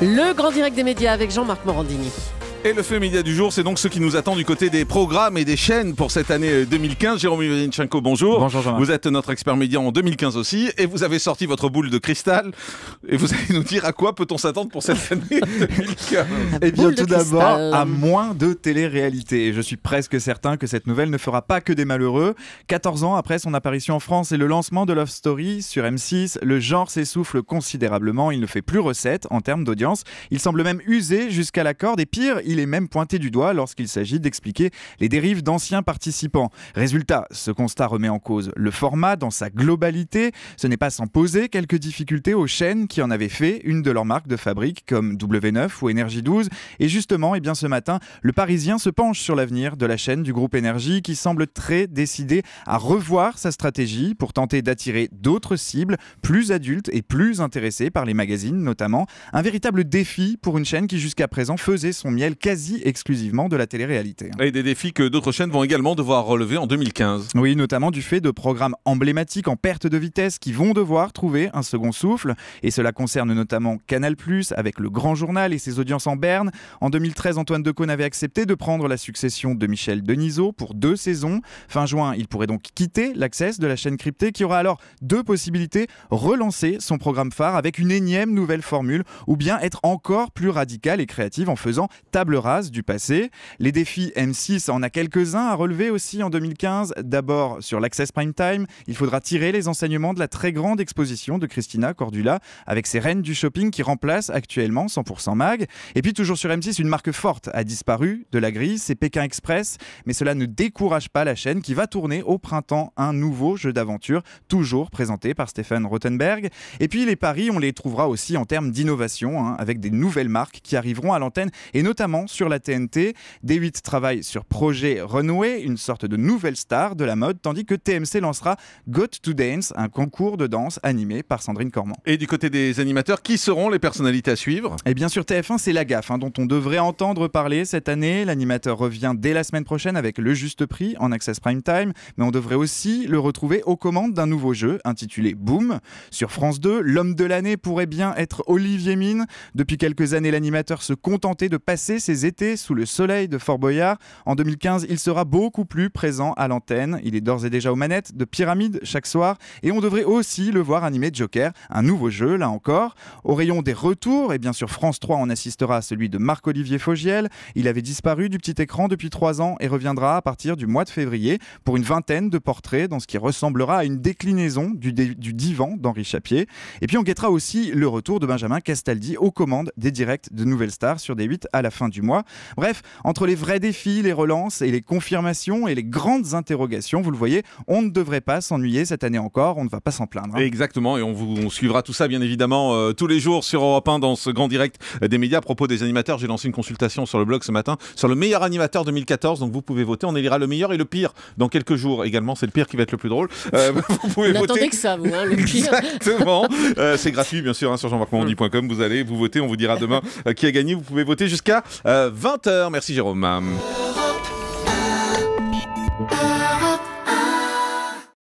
Le grand direct des médias avec Jean-Marc Morandini. Et le fait média du jour, c'est donc ce qui nous attend du côté des programmes et des chaînes pour cette année 2015. Euh, Jérôme Ivanichenko, bonjour. Bonjour Vous êtes notre expert média en 2015 aussi, et vous avez sorti votre boule de cristal. Et vous allez nous dire à quoi peut-on s'attendre pour cette année 2015 Eh bien, tout d'abord, à moins de télé-réalité. Je suis presque certain que cette nouvelle ne fera pas que des malheureux. 14 ans après son apparition en France et le lancement de Love Story sur M6, le genre s'essouffle considérablement. Il ne fait plus recette en termes d'audience. Il semble même usé jusqu'à la corde, et pire, il il est même pointé du doigt lorsqu'il s'agit d'expliquer les dérives d'anciens participants. Résultat, ce constat remet en cause le format dans sa globalité. Ce n'est pas sans poser quelques difficultés aux chaînes qui en avaient fait une de leurs marques de fabrique comme W9 ou energy 12. Et justement, et eh bien ce matin, le Parisien se penche sur l'avenir de la chaîne du groupe Energy, qui semble très décidé à revoir sa stratégie pour tenter d'attirer d'autres cibles plus adultes et plus intéressées par les magazines notamment. Un véritable défi pour une chaîne qui jusqu'à présent faisait son miel quasi exclusivement de la télé-réalité. Et des défis que d'autres chaînes vont également devoir relever en 2015. Oui, notamment du fait de programmes emblématiques en perte de vitesse qui vont devoir trouver un second souffle. Et cela concerne notamment Canal, avec le Grand Journal et ses audiences en Berne. En 2013, Antoine Decaune avait accepté de prendre la succession de Michel Denisot pour deux saisons. Fin juin, il pourrait donc quitter l'accès de la chaîne cryptée qui aura alors deux possibilités relancer son programme phare avec une énième nouvelle formule ou bien être encore plus radical et créatif en faisant table race rase du passé. Les défis M6 en a quelques-uns à relever aussi en 2015. D'abord sur l'Access Prime Time, il faudra tirer les enseignements de la très grande exposition de Christina Cordula avec ses reines du shopping qui remplacent actuellement 100% Mag. Et puis toujours sur M6, une marque forte a disparu de la grille, c'est Pékin Express, mais cela ne décourage pas la chaîne qui va tourner au printemps un nouveau jeu d'aventure, toujours présenté par Stéphane Rothenberg. Et puis les paris, on les trouvera aussi en termes d'innovation, hein, avec des nouvelles marques qui arriveront à l'antenne, et notamment sur la TNT. D8 travaille sur Projet Renoué, une sorte de nouvelle star de la mode, tandis que TMC lancera Got to Dance, un concours de danse animé par Sandrine Cormand. Et du côté des animateurs, qui seront les personnalités à suivre Eh bien, sur TF1, c'est la gaffe hein, dont on devrait entendre parler cette année. L'animateur revient dès la semaine prochaine avec Le Juste Prix en Access Prime Time, mais on devrait aussi le retrouver aux commandes d'un nouveau jeu intitulé Boom. Sur France 2, l'homme de l'année pourrait bien être Olivier Mine. Depuis quelques années, l'animateur se contentait de passer ses étés sous le soleil de Fort Boyard. En 2015, il sera beaucoup plus présent à l'antenne. Il est d'ores et déjà aux manettes de Pyramide chaque soir et on devrait aussi le voir animer Joker, un nouveau jeu là encore. Au rayon des retours, et eh bien sûr France 3 on assistera à celui de Marc-Olivier Fogiel. Il avait disparu du petit écran depuis trois ans et reviendra à partir du mois de février pour une vingtaine de portraits dans ce qui ressemblera à une déclinaison du, du divan d'Henri Chapier. Et puis on guettera aussi le retour de Benjamin Castaldi aux commandes des directs de Nouvelle Star sur d 8 à la fin du du mois. Bref, entre les vrais défis, les relances et les confirmations et les grandes interrogations, vous le voyez, on ne devrait pas s'ennuyer cette année encore, on ne va pas s'en plaindre. Hein. Exactement, et on vous suivra tout ça bien évidemment euh, tous les jours sur Europe 1 dans ce grand direct euh, des médias. À propos des animateurs, j'ai lancé une consultation sur le blog ce matin sur le meilleur animateur 2014, donc vous pouvez voter, on élira le meilleur et le pire dans quelques jours également, c'est le pire qui va être le plus drôle. Euh, vous pouvez voter. que ça, vous, hein, le pire. Exactement, c'est gratuit bien sûr hein, sur jeanmarcmondi.com, vous allez vous voter, on vous dira demain qui a gagné, vous pouvez voter jusqu'à 20h, euh, merci Jérôme.